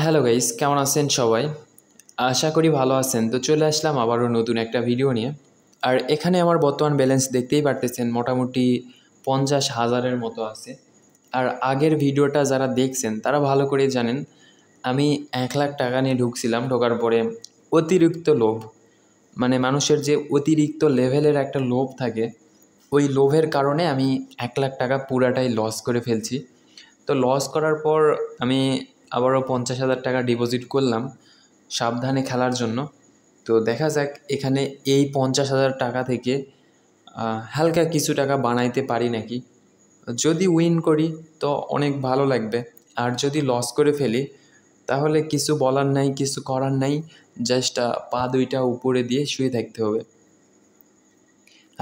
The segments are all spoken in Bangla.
হ্যালো গাইস কেমন আছেন সবাই আশা করি ভালো আছেন তো চলে আসলাম আবারও নতুন একটা ভিডিও নিয়ে আর এখানে আমার বর্তমান ব্যালেন্স দেখতেই পারতেছেন মোটামুটি পঞ্চাশ হাজারের মতো আছে আর আগের ভিডিওটা যারা দেখছেন তারা ভালো করে জানেন আমি এক লাখ টাকা নিয়ে ঢুকছিলাম ঢোকার পরে অতিরিক্ত লোভ মানে মানুষের যে অতিরিক্ত লেভেলের একটা লোভ থাকে ওই লোভের কারণে আমি এক লাখ টাকা পুরাটাই লস করে ফেলছি তো লস করার পর আমি আবারও পঞ্চাশ হাজার টাকা ডিপোজিট করলাম সাবধানে খেলার জন্য তো দেখা যাক এখানে এই পঞ্চাশ হাজার টাকা থেকে হালকা কিছু টাকা বানাইতে পারি নাকি যদি উইন করি তো অনেক ভালো লাগবে আর যদি লস করে ফেলি তাহলে কিছু বলার নাই কিছু করার নাই জাস্ট পা দুইটা উপরে দিয়ে শুয়ে থাকতে হবে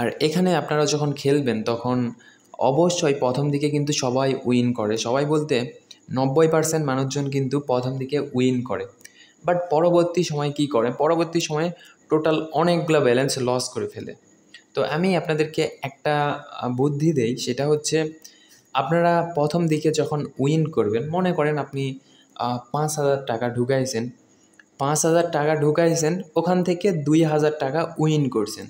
আর এখানে আপনারা যখন খেলবেন তখন অবশ্যই প্রথম দিকে কিন্তু সবাই উইন করে সবাই বলতে নব্বই পার্সেন্ট মানুষজন কিন্তু প্রথম দিকে উইন করে বাট পরবর্তী সময় কি করে পরবর্তী সময়ে টোটাল অনেকগুলো ব্যালেন্স লস করে ফেলে তো আমি আপনাদেরকে একটা বুদ্ধি দেই সেটা হচ্ছে আপনারা প্রথম দিকে যখন উইন করবেন মনে করেন আপনি পাঁচ হাজার টাকা ঢুকাইছেন পাঁচ হাজার টাকা ঢুকাইছেন ওখান থেকে দুই হাজার টাকা উইন করছেন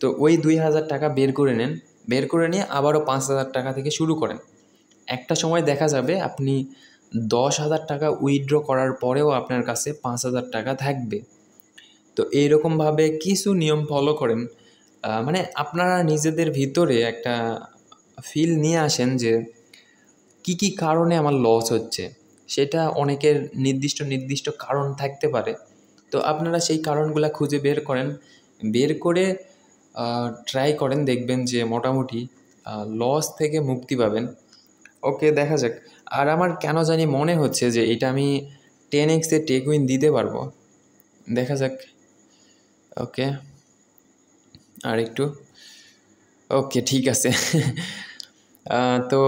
তো ওই দুই হাজার টাকা বের করে নেন বের করে নিয়ে আবারও পাঁচ হাজার টাকা থেকে শুরু করেন একটা সময় দেখা যাবে আপনি দশ হাজার টাকা উইথড্র করার পরেও আপনার কাছে পাঁচ হাজার টাকা থাকবে তো এইরকমভাবে কিছু নিয়ম ফলো করেন মানে আপনারা নিজেদের ভিতরে একটা ফিল নিয়ে আসেন যে কি কি কারণে আমার লস হচ্ছে সেটা অনেকের নির্দিষ্ট নির্দিষ্ট কারণ থাকতে পারে তো আপনারা সেই কারণগুলো খুঁজে বের করেন বের করে ট্রাই করেন দেখবেন যে মোটামুটি লস থেকে মুক্তি পাবেন ওকে দেখা যাক আর আমার কেন জানি মনে হচ্ছে যে এটা আমি টেন এক্সে টেক উইন দিতে পারবো দেখা যাক ওকে আর একটু ওকে ঠিক আছে তো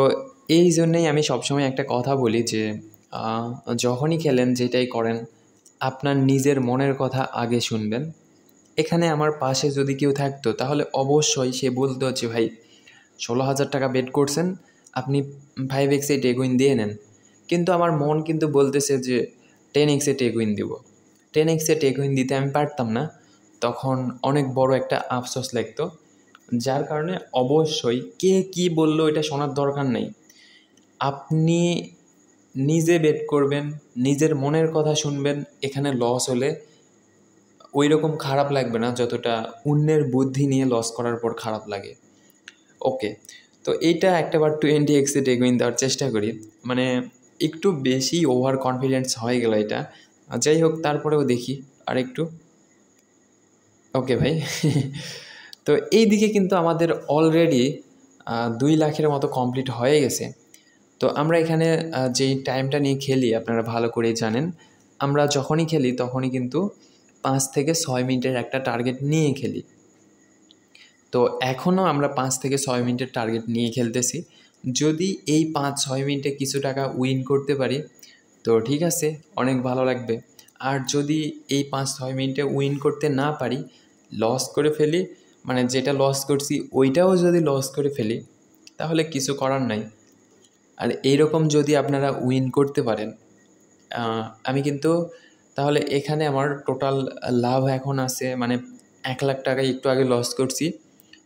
এই জন্যেই আমি সবসময় একটা কথা বলি যে যখনই খেলেন যেটাই করেন আপনার নিজের মনের কথা আগে শুনবেন এখানে আমার পাশে যদি কেউ থাকতো তাহলে অবশ্যই সে বলতে হচ্ছে ভাই ষোলো হাজার টাকা বেট করছেন আপনি ফাইভ এক্সে টেগুইন দিয়ে নেন কিন্তু আমার মন কিন্তু বলতেছে যে টেন এক্সে টেগুইন দিব টেন এক্সে টেগুইন দিতে আমি পারতাম না তখন অনেক বড় একটা আফসোস লাগতো যার কারণে অবশ্যই কে কি বললো এটা শোনার দরকার নেই আপনি নিজে বেট করবেন নিজের মনের কথা শুনবেন এখানে লস হলে ওই রকম খারাপ লাগবে না যতটা অন্যের বুদ্ধি নিয়ে লস করার পর খারাপ লাগে ওকে তো এইটা একটা টু টোয়েন্টি এক্সে টেকউইন দেওয়ার চেষ্টা করি মানে একটু বেশি ওভার কনফিডেন্স হয়ে গেল এটা যাই হোক তারপরেও দেখি আর একটু ওকে ভাই তো এই দিকে কিন্তু আমাদের অলরেডি দুই লাখের মতো কমপ্লিট হয়ে গেছে তো আমরা এখানে যেই টাইমটা নিয়ে খেলি আপনারা ভালো করেই জানেন আমরা যখনই খেলি তখনই কিন্তু পাঁচ থেকে ছয় মিনিটের একটা টার্গেট নিয়ে খেলি তো এখনও আমরা পাঁচ থেকে ছয় মিনিটের টার্গেট নিয়ে খেলতেছি যদি এই পাঁচ ছয় মিনিটে কিছু টাকা উইন করতে পারি তো ঠিক আছে অনেক ভালো লাগবে আর যদি এই পাঁচ ছয় মিনিটে উইন করতে না পারি লস করে ফেলি মানে যেটা লস করছি ওইটাও যদি লস করে ফেলি তাহলে কিছু করার নাই আর এইরকম যদি আপনারা উইন করতে পারেন আমি কিন্তু তাহলে এখানে আমার টোটাল লাভ এখন আছে মানে এক লাখ টাকা একটু আগে লস করছি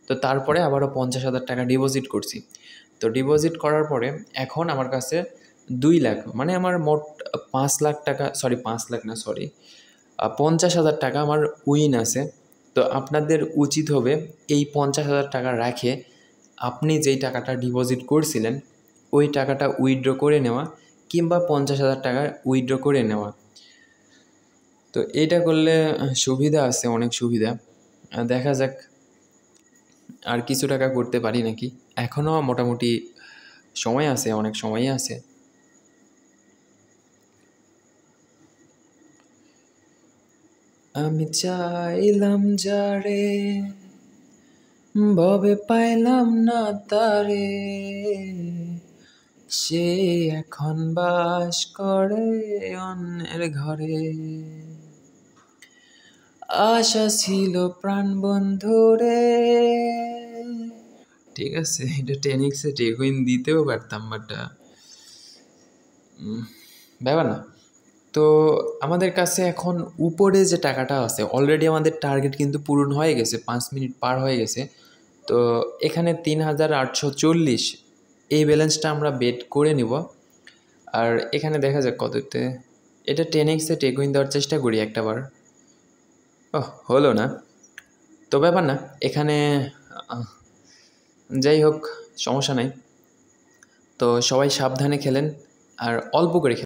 তো তারপরে আবারও পঞ্চাশ হাজার টাকা ডিপোজিট করছি তো ডিপোজিট করার পরে এখন আমার কাছে দুই লাখ মানে আমার মোট পাঁচ লাখ টাকা সরি পাঁচ লাখ না সরি পঞ্চাশ হাজার টাকা আমার উইন আছে তো আপনাদের উচিত হবে এই পঞ্চাশ হাজার টাকা রাখে আপনি যেই টাকাটা ডিপোজিট করছিলেন ওই টাকাটা উইথড্র করে নেওয়া কিংবা পঞ্চাশ হাজার টাকা উইথড্র করে নেওয়া তো এটা করলে সুবিধা আছে অনেক সুবিধা দেখা যাক আর কিছু টাকা করতে পারি নাকি এখনও মোটামুটি সময় আছে অনেক সময় আছে আমি চাইলাম যারে ভবে পাইলাম না তারে সে এখন বাস করে অন্যের ঘরে আশা ছিল প্রাণ বন্ধুরে ঠিক আছে এটা টেনিক্সে টেকুইন দিতেও পারতাম বাট ব্যাপার না তো আমাদের কাছে এখন উপরে যে টাকাটা আছে অলরেডি আমাদের টার্গেট কিন্তু পূরণ হয়ে গেছে পাঁচ মিনিট পার হয়ে গেছে তো এখানে তিন হাজার আটশো চল্লিশ এই ব্যালেন্সটা আমরা বেট করে নিব আর এখানে দেখা যাক কততে এটা টেনিক্সে টেকুইন দেওয়ার চেষ্টা করি একটাবার হলো না তো ব্যাপার না এখানে যাই হোক সমস্যা নাই তো সবাই সাবধানে খেলেন আর অল্প করে খেলেন